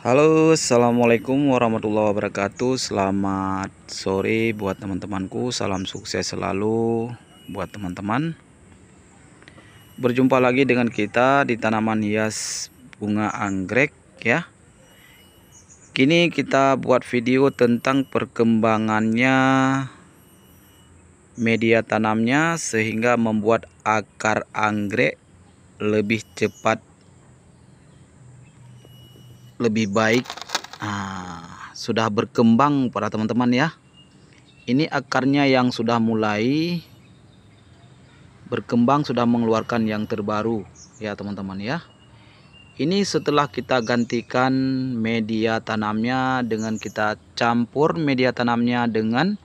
Halo, assalamualaikum warahmatullahi wabarakatuh. Selamat sore buat teman-temanku. Salam sukses selalu buat teman-teman. Berjumpa lagi dengan kita di tanaman hias bunga anggrek, ya. Kini kita buat video tentang perkembangannya media tanamnya sehingga membuat akar anggrek lebih cepat lebih baik nah, sudah berkembang para teman-teman ya ini akarnya yang sudah mulai berkembang sudah mengeluarkan yang terbaru ya teman-teman ya ini setelah kita gantikan media tanamnya dengan kita campur media tanamnya dengan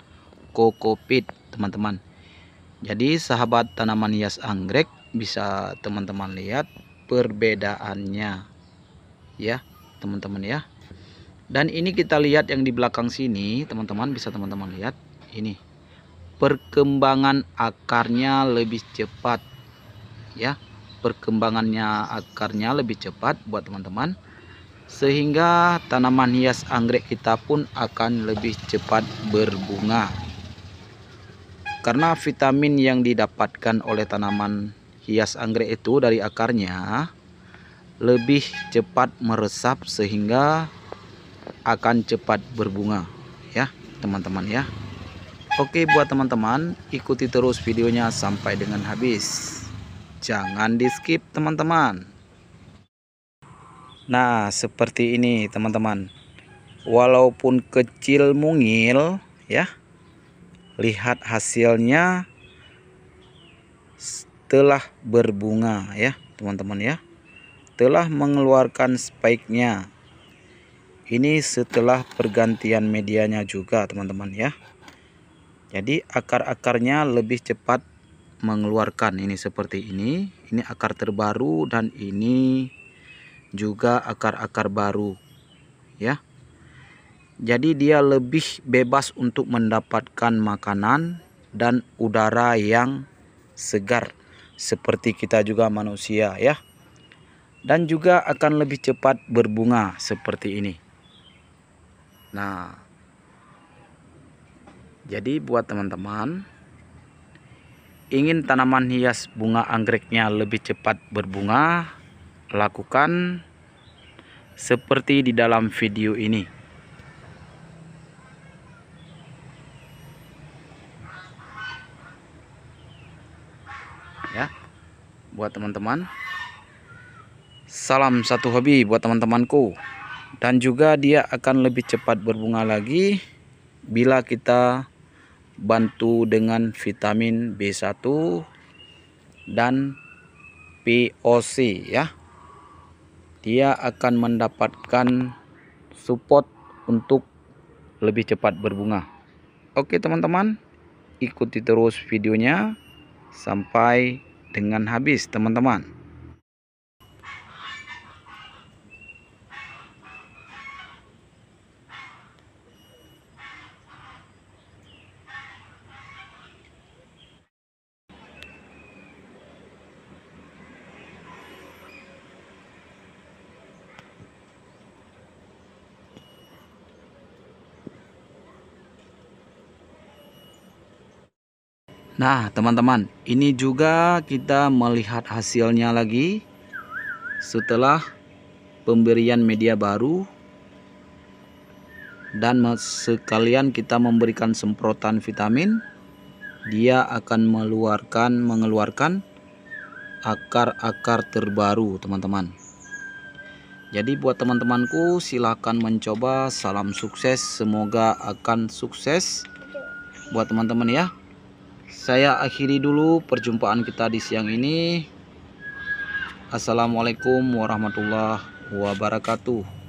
kokopit teman-teman jadi sahabat tanaman hias anggrek bisa teman-teman lihat perbedaannya ya teman-teman ya dan ini kita lihat yang di belakang sini teman-teman bisa teman-teman lihat ini perkembangan akarnya lebih cepat ya perkembangannya akarnya lebih cepat buat teman-teman sehingga tanaman hias anggrek kita pun akan lebih cepat berbunga karena vitamin yang didapatkan oleh tanaman hias anggrek itu dari akarnya lebih cepat meresap sehingga akan cepat berbunga ya teman-teman ya Oke buat teman-teman ikuti terus videonya sampai dengan habis jangan di skip teman-teman Nah seperti ini teman-teman walaupun kecil mungil ya lihat hasilnya setelah berbunga ya teman-teman ya telah mengeluarkan spike-nya. Ini setelah pergantian medianya juga teman-teman ya. Jadi akar-akarnya lebih cepat mengeluarkan ini seperti ini. Ini akar terbaru dan ini juga akar-akar baru ya. Jadi dia lebih bebas untuk mendapatkan makanan dan udara yang segar seperti kita juga manusia ya dan juga akan lebih cepat berbunga seperti ini. Nah, jadi buat teman-teman ingin tanaman hias bunga anggreknya lebih cepat berbunga, lakukan seperti di dalam video ini. Ya. Buat teman-teman Salam satu hobi buat teman-temanku. Dan juga dia akan lebih cepat berbunga lagi bila kita bantu dengan vitamin B1 dan POC ya. Dia akan mendapatkan support untuk lebih cepat berbunga. Oke teman-teman, ikuti terus videonya sampai dengan habis teman-teman. Nah teman-teman ini juga kita melihat hasilnya lagi setelah pemberian media baru dan sekalian kita memberikan semprotan vitamin dia akan meluarkan mengeluarkan akar-akar terbaru teman-teman jadi buat teman-temanku silahkan mencoba salam sukses semoga akan sukses buat teman-teman ya saya akhiri dulu perjumpaan kita di siang ini. Assalamualaikum warahmatullahi wabarakatuh.